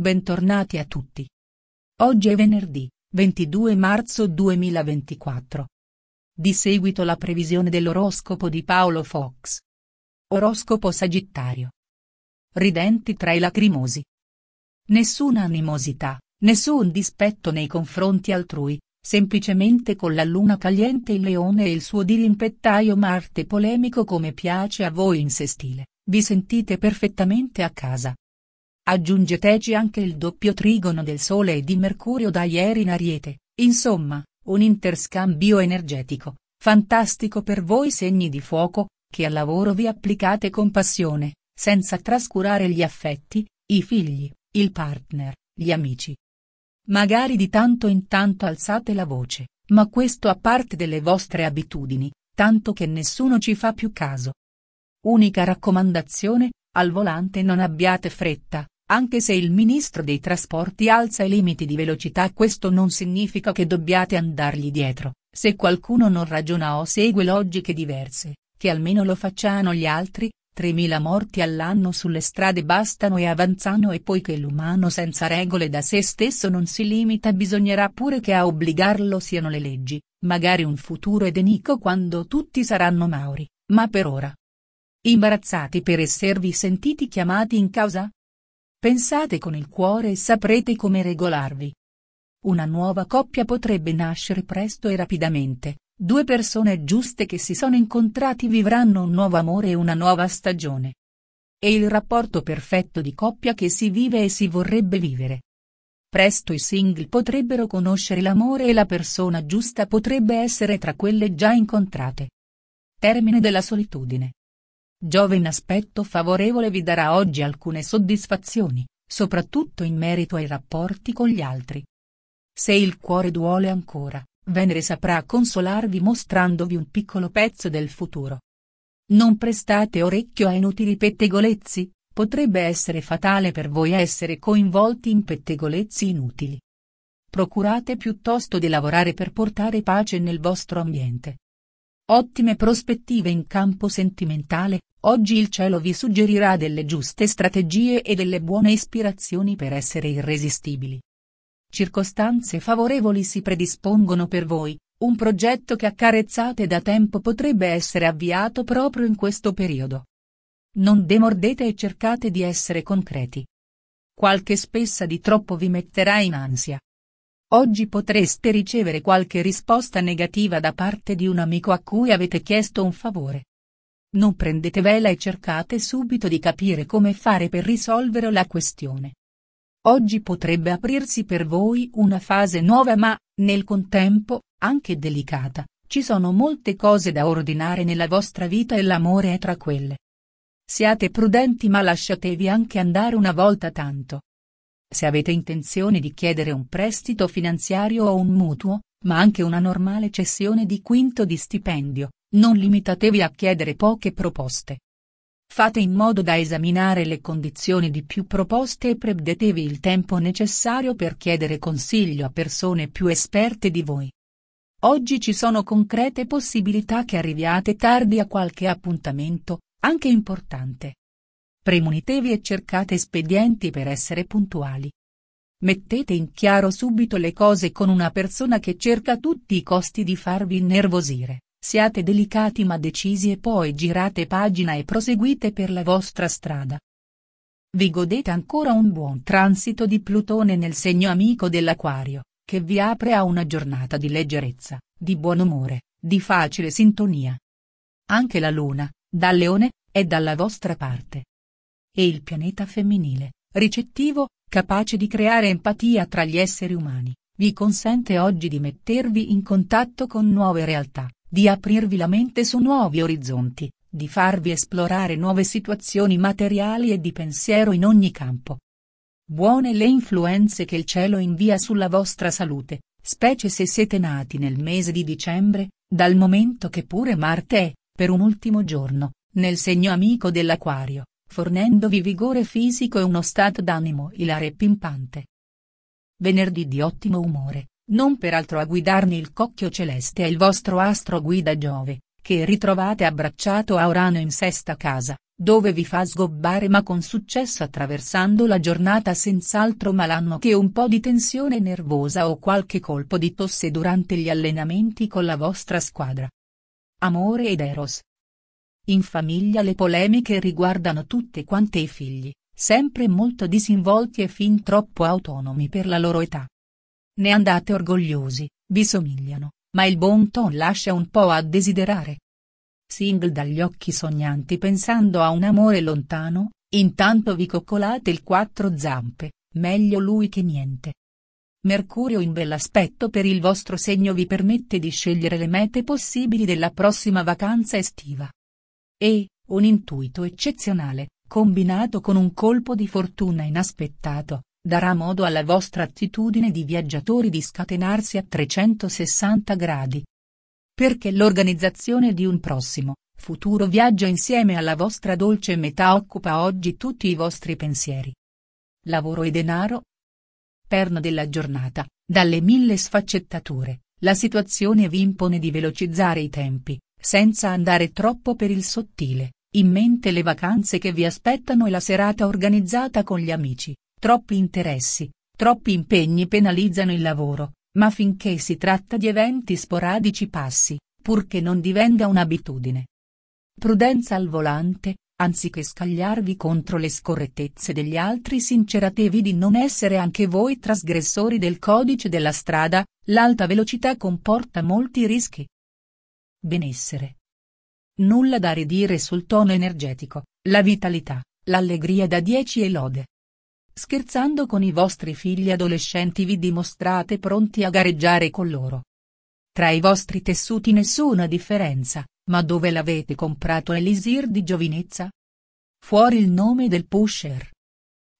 Bentornati a tutti. Oggi è venerdì, 22 marzo 2024. Di seguito la previsione dell'oroscopo di Paolo Fox. Oroscopo Sagittario. Ridenti tra i lacrimosi. Nessuna animosità, nessun dispetto nei confronti altrui, semplicemente con la luna caliente il leone e il suo dirimpettaio Marte polemico come piace a voi in sé stile, vi sentite perfettamente a casa, Aggiungeteci anche il doppio trigono del Sole e di Mercurio da ieri in Ariete, insomma, un interscambio energetico, fantastico per voi segni di fuoco, che al lavoro vi applicate con passione, senza trascurare gli affetti, i figli, il partner, gli amici. Magari di tanto in tanto alzate la voce, ma questo a parte delle vostre abitudini, tanto che nessuno ci fa più caso. Unica raccomandazione, al volante non abbiate fretta, anche se il ministro dei trasporti alza i limiti di velocità questo non significa che dobbiate andargli dietro, se qualcuno non ragiona o segue logiche diverse, che almeno lo facciano gli altri, 3.000 morti all'anno sulle strade bastano e avanzano e poiché l'umano senza regole da se stesso non si limita bisognerà pure che a obbligarlo siano le leggi, magari un futuro edenico quando tutti saranno mauri, ma per ora, Imbarazzati per esservi sentiti chiamati in causa? Pensate con il cuore e saprete come regolarvi. Una nuova coppia potrebbe nascere presto e rapidamente, due persone giuste che si sono incontrati vivranno un nuovo amore e una nuova stagione. È il rapporto perfetto di coppia che si vive e si vorrebbe vivere. Presto i single potrebbero conoscere l'amore e la persona giusta potrebbe essere tra quelle già incontrate. Termine della solitudine. Giove in aspetto favorevole vi darà oggi alcune soddisfazioni, soprattutto in merito ai rapporti con gli altri. Se il cuore duole ancora, Venere saprà consolarvi mostrandovi un piccolo pezzo del futuro. Non prestate orecchio a inutili pettegolezzi, potrebbe essere fatale per voi essere coinvolti in pettegolezzi inutili. Procurate piuttosto di lavorare per portare pace nel vostro ambiente. Ottime prospettive in campo sentimentale, Oggi il cielo vi suggerirà delle giuste strategie e delle buone ispirazioni per essere irresistibili. Circostanze favorevoli si predispongono per voi, un progetto che accarezzate da tempo potrebbe essere avviato proprio in questo periodo. Non demordete e cercate di essere concreti. Qualche spessa di troppo vi metterà in ansia. Oggi potreste ricevere qualche risposta negativa da parte di un amico a cui avete chiesto un favore. Non prendete vela e cercate subito di capire come fare per risolvere la questione. Oggi potrebbe aprirsi per voi una fase nuova ma, nel contempo, anche delicata, ci sono molte cose da ordinare nella vostra vita e l'amore è tra quelle. Siate prudenti ma lasciatevi anche andare una volta tanto. Se avete intenzione di chiedere un prestito finanziario o un mutuo, ma anche una normale cessione di quinto di stipendio, non limitatevi a chiedere poche proposte. Fate in modo da esaminare le condizioni di più proposte e prendetevi il tempo necessario per chiedere consiglio a persone più esperte di voi. Oggi ci sono concrete possibilità che arriviate tardi a qualche appuntamento, anche importante. Premunitevi e cercate spedienti per essere puntuali. Mettete in chiaro subito le cose con una persona che cerca a tutti i costi di farvi innervosire. Siate delicati ma decisi e poi girate pagina e proseguite per la vostra strada. Vi godete ancora un buon transito di Plutone nel segno amico dell'Aquario, che vi apre a una giornata di leggerezza, di buon umore, di facile sintonia. Anche la Luna, dal Leone, è dalla vostra parte. E il pianeta femminile, ricettivo, capace di creare empatia tra gli esseri umani, vi consente oggi di mettervi in contatto con nuove realtà di aprirvi la mente su nuovi orizzonti, di farvi esplorare nuove situazioni materiali e di pensiero in ogni campo. Buone le influenze che il cielo invia sulla vostra salute, specie se siete nati nel mese di dicembre, dal momento che pure Marte è, per un ultimo giorno, nel segno amico dell'acquario, fornendovi vigore fisico e uno stato d'animo ilare e pimpante. Venerdì di ottimo umore, non peraltro a guidarne il cocchio celeste è il vostro astro guida Giove, che ritrovate abbracciato a Urano in sesta casa, dove vi fa sgobbare ma con successo attraversando la giornata senz'altro malanno che un po' di tensione nervosa o qualche colpo di tosse durante gli allenamenti con la vostra squadra. Amore ed Eros. In famiglia le polemiche riguardano tutte quante i figli, sempre molto disinvolti e fin troppo autonomi per la loro età. Ne andate orgogliosi, vi somigliano, ma il bon ton lascia un po' a desiderare. Single dagli occhi sognanti pensando a un amore lontano, intanto vi coccolate il quattro zampe, meglio lui che niente. Mercurio in bell'aspetto per il vostro segno vi permette di scegliere le mete possibili della prossima vacanza estiva. E, un intuito eccezionale, combinato con un colpo di fortuna inaspettato, darà modo alla vostra attitudine di viaggiatori di scatenarsi a 360 gradi. Perché l'organizzazione di un prossimo, futuro viaggio insieme alla vostra dolce metà occupa oggi tutti i vostri pensieri. Lavoro e denaro? Perno della giornata, dalle mille sfaccettature, la situazione vi impone di velocizzare i tempi, senza andare troppo per il sottile, in mente le vacanze che vi aspettano e la serata organizzata con gli amici, Troppi interessi, troppi impegni penalizzano il lavoro, ma finché si tratta di eventi sporadici passi, purché non divenga un'abitudine. Prudenza al volante, anziché scagliarvi contro le scorrettezze degli altri sinceratevi di non essere anche voi trasgressori del codice della strada, l'alta velocità comporta molti rischi. Benessere. Nulla da ridire sul tono energetico, la vitalità, l'allegria da 10 e lode. Scherzando con i vostri figli adolescenti vi dimostrate pronti a gareggiare con loro. Tra i vostri tessuti nessuna differenza, ma dove l'avete comprato Elisir di giovinezza? Fuori il nome del pusher.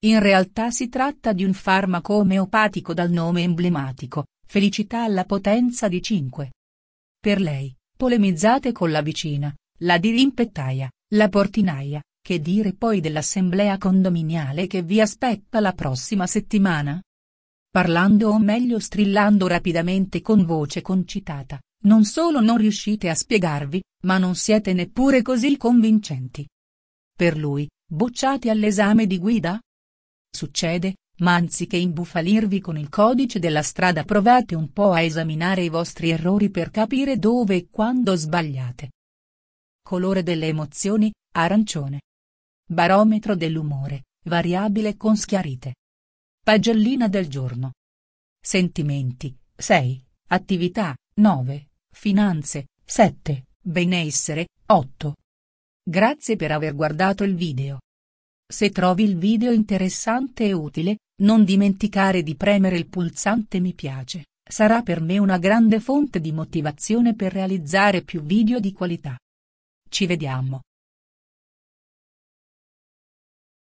In realtà si tratta di un farmaco omeopatico dal nome emblematico, felicità alla potenza di 5. Per lei, polemizzate con la vicina, la dirimpettaia, la portinaia, che dire poi dell'assemblea condominiale che vi aspetta la prossima settimana? Parlando o meglio strillando rapidamente con voce concitata, non solo non riuscite a spiegarvi, ma non siete neppure così convincenti. Per lui, bocciati all'esame di guida? Succede, ma anziché imbufalirvi con il codice della strada provate un po' a esaminare i vostri errori per capire dove e quando sbagliate. Colore delle emozioni, arancione. Barometro dell'umore, variabile con schiarite. Pagellina del giorno. Sentimenti, 6, attività, 9, finanze, 7, benessere, 8. Grazie per aver guardato il video. Se trovi il video interessante e utile, non dimenticare di premere il pulsante mi piace, sarà per me una grande fonte di motivazione per realizzare più video di qualità. Ci vediamo.